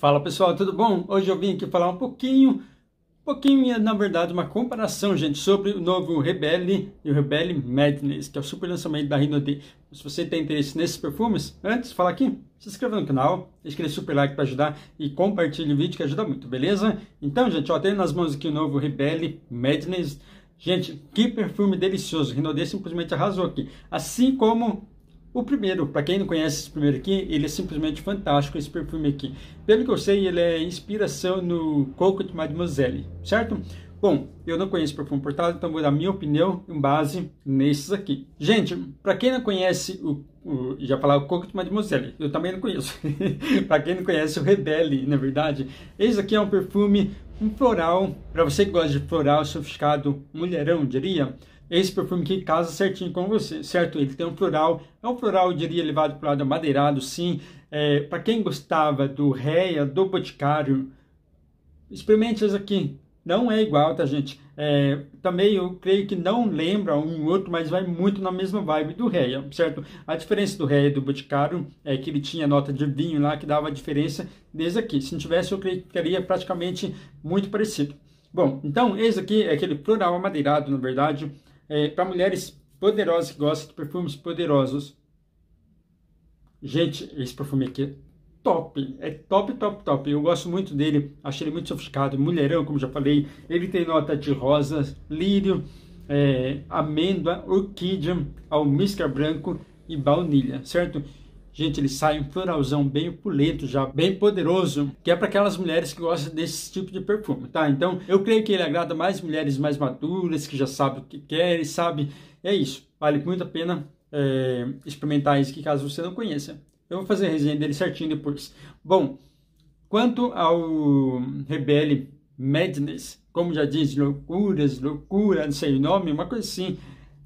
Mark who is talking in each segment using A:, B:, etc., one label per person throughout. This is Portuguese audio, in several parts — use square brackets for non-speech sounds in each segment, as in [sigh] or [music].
A: Fala pessoal, tudo bom? Hoje eu vim aqui falar um pouquinho, pouquinho na verdade uma comparação, gente, sobre o novo Rebelle e o Rebelle Madness, que é o super lançamento da Rino D. Se você tem interesse nesses perfumes, antes fala aqui, se inscreva no canal, deixa aquele super like para ajudar e compartilhe o vídeo que ajuda muito, beleza? Então, gente, ó, tem nas mãos aqui o novo Rebelle Madness. Gente, que perfume delicioso, o simplesmente arrasou aqui. Assim como o primeiro, para quem não conhece esse primeiro aqui, ele é simplesmente fantástico esse perfume aqui. Pelo que eu sei, ele é inspiração no Coco de Mademoiselle, certo? Bom, eu não conheço perfume portado, então vou dar minha opinião em base nesses aqui. Gente, para quem não conhece o, o já falar o Coco de Mademoiselle, eu também não conheço. [laughs] para quem não conhece o Rebelle, na verdade, esse aqui é um perfume um floral, para você que gosta de floral sofisticado, mulherão, diria esse perfume que casa certinho com você, certo? Ele tem um floral, é um floral, eu diria, levado para o lado amadeirado, sim. É, para quem gostava do Réia, do Boticário, experimente esse aqui. Não é igual, tá, gente? É, também eu creio que não lembra um outro, mas vai muito na mesma vibe do Réia, certo? A diferença do Réia e do Boticário é que ele tinha nota de vinho lá que dava a diferença desde aqui. Se não tivesse, eu creio que seria praticamente muito parecido. Bom, então esse aqui é aquele floral amadeirado, na verdade, é, para mulheres poderosas que gostam de perfumes poderosos. Gente, esse perfume aqui é top, é top, top, top. Eu gosto muito dele, achei ele muito sofisticado, mulherão, como já falei. Ele tem nota de rosas, lírio, é, amêndoa, orquídea, almíscar branco e baunilha, certo? Gente, ele sai um floralzão bem opulento, já bem poderoso, que é para aquelas mulheres que gostam desse tipo de perfume, tá? Então, eu creio que ele agrada mais mulheres mais maduras, que já sabem o que querem, sabe? É isso. Vale muito a pena é, experimentar isso, aqui, caso você não conheça. Eu vou fazer a resenha dele certinho depois. Bom, quanto ao Rebelle Madness, como já diz, loucuras, loucura, não sei o nome, uma coisa assim.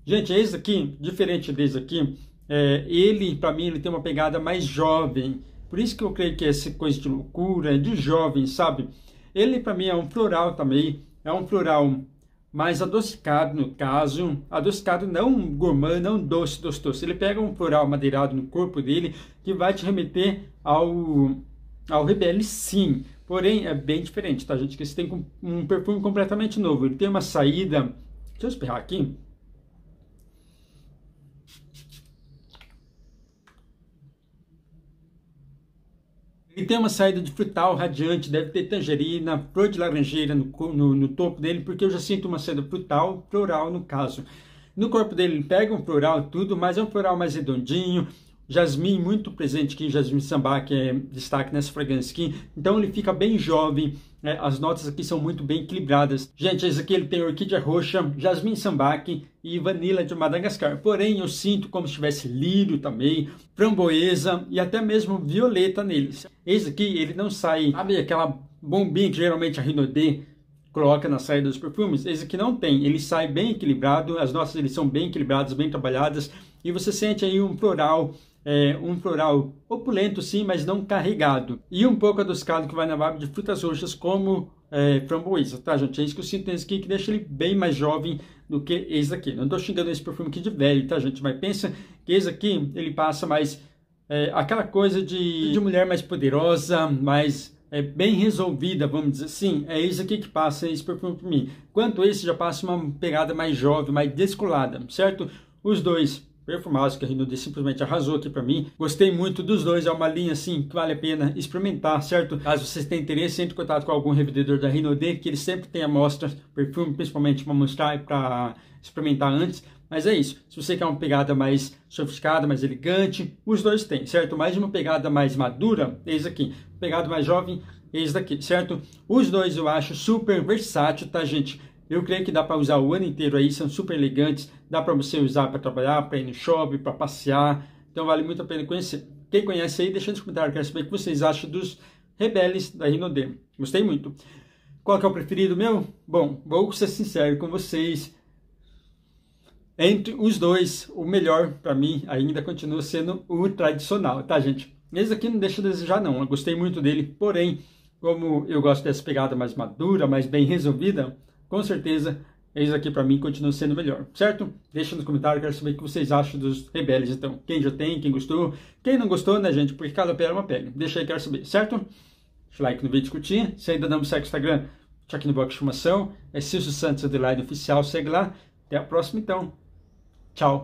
A: Gente, esse é aqui, diferente desse aqui, é, ele, para mim, ele tem uma pegada mais jovem. Por isso que eu creio que essa coisa de loucura, de jovem, sabe? Ele, para mim, é um floral também. É um floral mais adocicado, no caso. Adocicado não gourmand, não doce, doce, doce. Ele pega um floral madeirado no corpo dele que vai te remeter ao, ao rebelde, sim. Porém, é bem diferente, tá, gente? Que esse tem um perfume completamente novo. Ele tem uma saída... Deixa eu espirrar aqui. Ele tem uma saída de frutal radiante, deve ter tangerina, flor de laranjeira no, no, no topo dele, porque eu já sinto uma saída frutal, floral no caso. No corpo dele ele pega um floral tudo, mas é um floral mais redondinho, jasmim muito presente aqui, jasmim sambá, que é destaque nessa fragrância aqui. Então ele fica bem jovem, né? as notas aqui são muito bem equilibradas. Gente, esse aqui ele tem orquídea roxa, jasmim sambaque e vanila de Madagascar. Porém, eu sinto como se tivesse lírio também, framboesa e até mesmo violeta neles. Esse aqui ele não sai, sabe aquela bombinha que geralmente a Rinodê coloca na saída dos perfumes. Esse aqui não tem, ele sai bem equilibrado, as notas eles são bem equilibradas, bem trabalhadas, e você sente aí um floral é, um floral opulento sim, mas não carregado. E um pouco adocicado que vai na vibe de frutas roxas como é, framboesa, tá gente? É isso que eu sinto nesse é aqui, que deixa ele bem mais jovem do que esse aqui. Não tô xingando esse perfume aqui de velho, tá gente? Mas pensa que esse aqui, ele passa mais é, aquela coisa de, de mulher mais poderosa, mais é, bem resolvida, vamos dizer assim. É isso aqui que passa esse perfume para mim. Quanto esse já passa uma pegada mais jovem, mais descolada, certo? Os dois perfumados que a de simplesmente arrasou aqui para mim. Gostei muito dos dois, é uma linha assim que vale a pena experimentar, certo? Caso vocês tenham interesse, entre em contato com algum revendedor da de que ele sempre tem amostras, perfume, principalmente para mostrar e para experimentar antes. Mas é isso. Se você quer uma pegada mais sofisticada, mais elegante, os dois têm, certo? Mais uma pegada mais madura, esse aqui. Pegada mais jovem, esse daqui, certo? Os dois eu acho super versátil, tá, gente? Eu creio que dá para usar o ano inteiro aí, são super elegantes, dá para você usar para trabalhar, para ir no shopping, para passear. Então vale muito a pena conhecer. Quem conhece aí, deixa nos comentários, quero saber o que vocês acham dos rebeldes da Rinodemo. Gostei muito. Qual que é o preferido meu? Bom, vou ser sincero com vocês. Entre os dois, o melhor para mim ainda continua sendo o tradicional, tá, gente? Esse aqui não deixa a desejar, não. Eu gostei muito dele, porém, como eu gosto dessa pegada mais madura, mais bem resolvida, com certeza eles aqui para mim continuam sendo melhor, certo? Deixa nos comentários, quero saber o que vocês acham dos rebeldes, então. Quem já tem, quem gostou, quem não gostou, né, gente? Porque cada pele é uma pele. Deixa aí, quero saber, certo? Deixa like no vídeo, curtir. Se ainda não me segue no Instagram, deixa aqui no box de informação. É Silvio Santos Underline Oficial, segue lá. Até a próxima, então. Tchau.